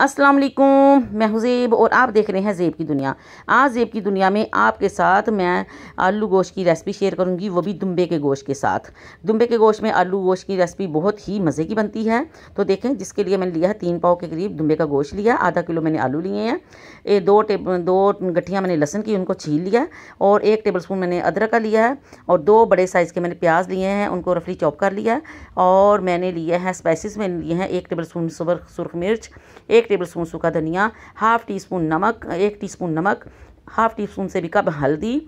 अस्सलाम वालेकुम मैं हुज़ेब और आप देख रहे हैं ज़ेब की दुनिया आज ज़ेब की दुनिया में आपके साथ मैं आलू गोश्त की रेसिपी शेयर करूंगी वो भी दुम्बे के गोश्त के साथ दुम्बे के गोश्त में आलू गोश्त की रेसिपी बहुत ही मज़े की बनती है तो देखें जिसके लिए मैंने लिया है तीन पाव के करीब दुम्बे का गोश्त लिया आधा किलो मैंने आलू लिए हैं दो टेब दो गठियाँ मैंने लहसन की उनको छील लिया और एक टेबल स्पून मैंने अदरक का लिया है और दो बड़े साइज़ के मैंने प्याज लिए हैं उनको रफली चॉप कर लिया और मैंने लिए है स्पाइसिस मैंने लिए हैं एक टेबल स्पून सुरख मिर्च एक टेबल स्पून सूखा धनिया हाफ टी स्पून नमक एक टी स्पून नमक हाफ टी स्पून से भी कप हल्दी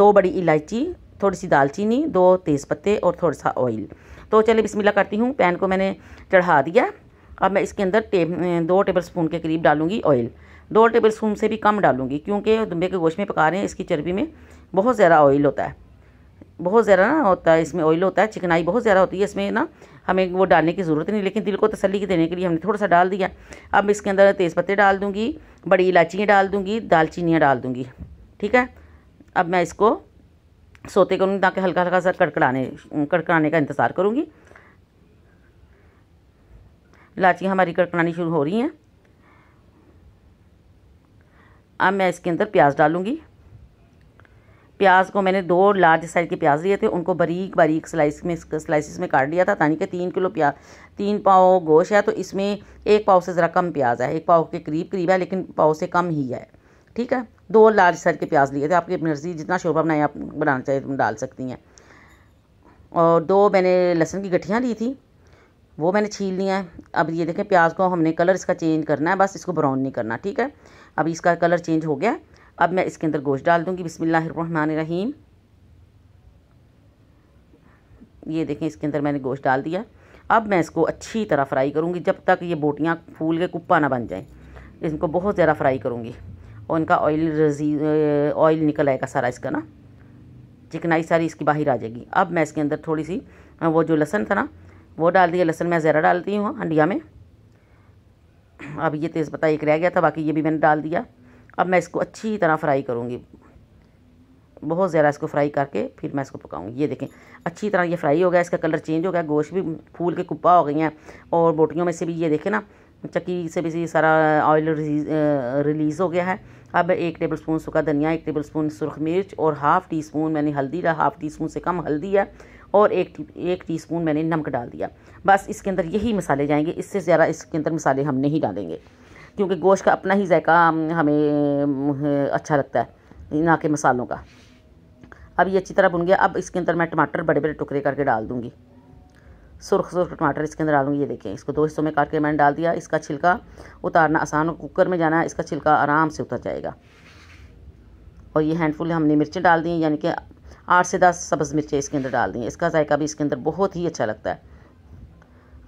दो बड़ी इलायची थोड़ी सी दालचीनी दो तेज़ पत्ते और थोड़ा सा ऑयल तो चलिए बिस्मिल्लाह करती हूँ पैन को मैंने चढ़ा दिया अब मैं इसके अंदर टेब दो टेबल स्पून के करीब डालूंगी ऑयल दो टेबल स्पून से भी कम डालूंगी क्योंकि दुम्बे के गोश्त में पका रहे हैं इसकी चर्बी में बहुत ज़्यादा ऑयल होता है बहुत ज़्यादा ना होता है इसमें ऑयल होता है चिकनाई बहुत ज़्यादा होती है इसमें ना हमें वो डालने की ज़रूरत नहीं लेकिन दिल को तसली देने के लिए हमने थोड़ा सा डाल दिया अब मैं इसके अंदर तेज़ पत्ते डाल दूँगी बड़ी इलायचियाँ डाल दूँगी दालचीनियाँ डाल दूँगी ठीक है अब मैं इसको सोते करूँगी ताकि हल्का हल्का सा कड़कड़ाने कड़कड़ाने का इंतज़ार करूँगी इलाचियाँ हमारी कड़कड़ानी शुरू हो रही हैं अब मैं इसके अंदर प्याज डालूँगी प्याज को मैंने दो लार्ज साइज़ के प्याज लिए थे उनको बारीक बारीक स्लाइस में स्लाइसिस में काट लिया था यानी कि तीन किलो प्याज तीन पाव गोश है तो इसमें एक पाव से ज़रा कम प्याज है एक पाव के करीब करीब है लेकिन पाव से कम ही है ठीक है दो लार्ज साइज़ के प्याज लिए थे आपकी मर्ज़ी जितना शोरबा बनाए आप बनाना चाहिए तो डाल सकती हैं और दो मैंने लहसुन की गठियाँ ली थी वो मैंने छील लिया है अब ये देखें प्याज को हमने कलर इसका चेंज करना है बस इसको ब्राउन नहीं करना ठीक है अब इसका कलर चेंज हो गया अब मैं इसके अंदर गोश्त डाल दूँगी बिसमिल्लर रहीम ये देखें इसके अंदर मैंने गोश्त डाल दिया अब मैं इसको अच्छी तरह फ्राई करूँगी जब तक ये बोटियाँ फूल के कुप्पा ना बन जाएँ इनको बहुत ज़्यादा फ्राई करूँगी और इनका ऑयल रजी ऑयल निकल आएगा सारा इसका ना चिकनाई सारी इसकी बाहर आ जाएगी अब मैं इसके अंदर थोड़ी सी वो जो लहसन था ना वो डाल दिया लहसन मैं ज़रा डालती हूँ हंडिया में अब ये तेज़ पता एक रह गया था बाकी ये भी मैंने डाल दिया अब मैं इसको अच्छी तरह फ्राई करूँगी बहुत ज़्यादा इसको फ्राई करके फिर मैं इसको पकाऊंगी ये देखें अच्छी तरह ये फ्राई हो गया इसका कलर चेंज हो गया गोश्त भी फूल के कुप्पा हो गई हैं और बोटियों में से भी ये देखें ना चक्की से भी सारा ऑयल रिलीज़ हो गया है अब एक टेबल स्पून सूखा धनिया एक टेबल स्पून सुरख मिर्च और हाफ़ टी स्पून मैंने हल्दी डाला हाफ़ टी स्पून से कम हल्दी है और एक एक टी स्पून मैंने नमक डाल दिया बस इसके अंदर यही मसाले जाएंगे इससे ज़्यादा इसके अंदर मसाले हम नहीं डालेंगे क्योंकि गोश्त का अपना ही जायका हमें अच्छा लगता है ना के मसालों का अब ये अच्छी तरह भुन गया अब इसके अंदर मैं टमाटर बड़े बड़े टुकड़े करके डाल दूँगी सुरख सुरख टमाटर इसके अंदर डालूंगी ये देखें इसको दो हिस्सों में काट के मैंने डाल दिया इसका छिलका उतारना आसान कुकर में जाना है इसका छिलका आराम से उतर जाएगा और ये हैंडफुल हमने मिर्चें डाल दी यानी कि आठ से दस सब्ज़ मिर्चें इसके अंदर डाल दी इसका जायका भी इसके अंदर बहुत ही अच्छा लगता है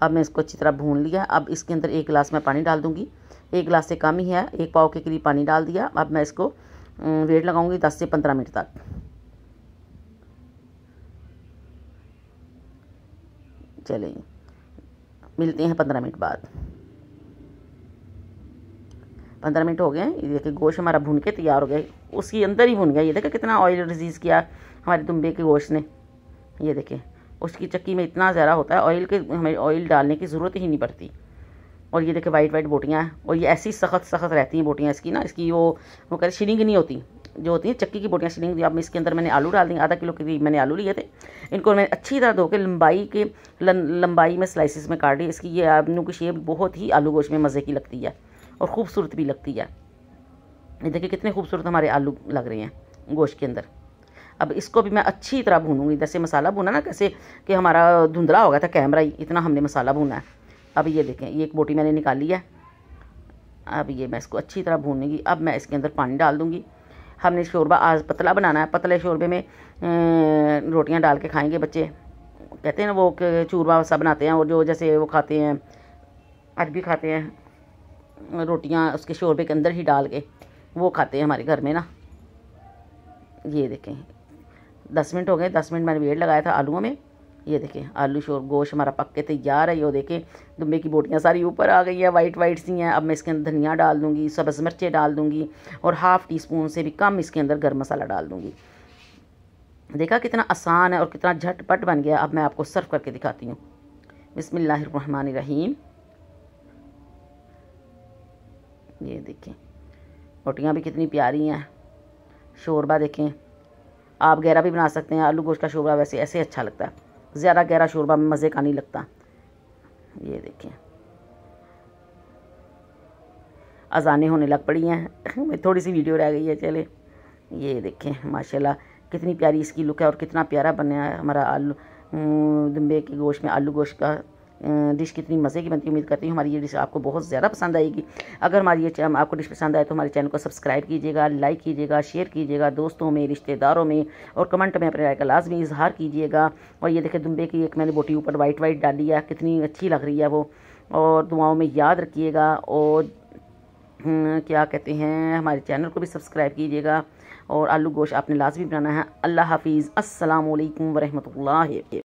अब मैं इसको अच्छी तरह भून लिया अब इसके अंदर एक गिलास मैं पानी डाल दूँगी एक गिलास से कम ही है एक पाव के करीब पानी डाल दिया अब मैं इसको वेट लगाऊंगी दस से पंद्रह मिनट तक चलें मिलते हैं पंद्रह मिनट बाद पंद्रह मिनट हो गए ये देखिए गोश हमारा भून के तैयार हो गया उसके अंदर ही भून गया ये देखिए कितना ऑयल रिजीज़ किया हमारे दुम्बे के गोश्त ने ये देखिए उसकी चक्की में इतना ज़्यादा होता है ऑयल के हमें ऑयल डालने की ज़रूरत ही नहीं पड़ती और ये देखे वाइट वाइट बोटियाँ हैं और ये ऐसी सख्त सख्त रहती हैं बोटियाँ इसकी ना इसकी वो वो कहते शीनिंग नहीं होती जो होती है चक्की की बोटियाँ शिलिंग अब इसके अंदर मैंने आलू डाल दिए आधा किलो के मैंने आलू लिए थे इनको मैंने अच्छी तरह धो के लंबाई के लंबाई में स्लाइसिस में काट दी इसकी ये आलू की शेप बहुत ही आलू गोश में मज़े की लगती है और खूबसूरत भी लगती है ये देखिए कितने खूबसूरत हमारे आलू लग रहे हैं गोश्त के अंदर अब इसको भी मैं अच्छी तरह भूनूंगी जैसे मसाला भूना ना कैसे कि हमारा धुंधला हो गया था कैमरा ही इतना हमने मसाला भूना है अब ये देखें ये एक बोटी मैंने निकाली है अब ये मैं इसको अच्छी तरह भूनूंगी अब मैं इसके अंदर पानी डाल दूँगी हमने शोरबा आज पतला बनाना है पतले शोरबे में अं, रोटियाँ डाल के खाएँगे बच्चे कहते हैं ना वो चूरबा सा बनाते हैं और जो जैसे वो खाते हैं अरबी खाते हैं रोटियाँ उसके शोरबे के अंदर ही डाल के वो खाते हैं हमारे घर में ना ये देखें दस मिनट हो गए दस मिनट मैंने वेट लगाया था आलूओं में ये देखें आलू शोर गोश हमारा पक के तैयार है ये देखें दुम्बे की बोटियाँ सारी ऊपर आ गई है वाइट वाइट सी हैं अब मैं इसके अंदर धनिया डाल दूँगी सब्ज़ मिर्चें डाल दूँगी और हाफ़ टी स्पून से भी कम इसके अंदर गर्म मसाला डाल दूँगी देखा कितना आसान है और कितना झटपट बन गया अब मैं आपको सर्व करके दिखाती हूँ बसमिल्लर रहीम ये देखें रोटियाँ भी कितनी प्यारी हैं शोरबा देखें आप गहरा भी बना सकते हैं आलू गोश्त का शोरबा वैसे ऐसे अच्छा लगता है ज़्यादा गहरा शोरबा में मज़े का नहीं लगता ये देखें अजाने होने लग पड़ी हैं थोड़ी सी वीडियो रह गई है चले ये देखें माशाल्लाह कितनी प्यारी इसकी लुक है और कितना प्यारा बनाया है हमारा आलू दुम्बे के गोश्त में आलू गोश्त का डिश कितनी मज़े की बनती है उम्मीद करती हूँ हमारी ये डिश आपको बहुत ज़्यादा पसंद आएगी अगर हमारी ये आपको डिश पसंद आए तो हमारे चैनल को सब्सक्राइब कीजिएगा लाइक कीजिएगा शेयर कीजिएगा दोस्तों में रिश्तेदारों में और कमेंट में अपने राय का लाजमी इजहार कीजिएगा और ये देखें दुम्बे की एक मैंने बोटी ऊपर वाइट वाइट डाल है कितनी अच्छी लग रही है वो और दुआओं में याद रखिएगा और हम्म, क्या कहते हैं हमारे चैनल को भी सब्सक्राइब कीजिएगा और आलू गोश आपने लाजमी बनाना है अल्लाह हाफिज़ असलकम वरहमल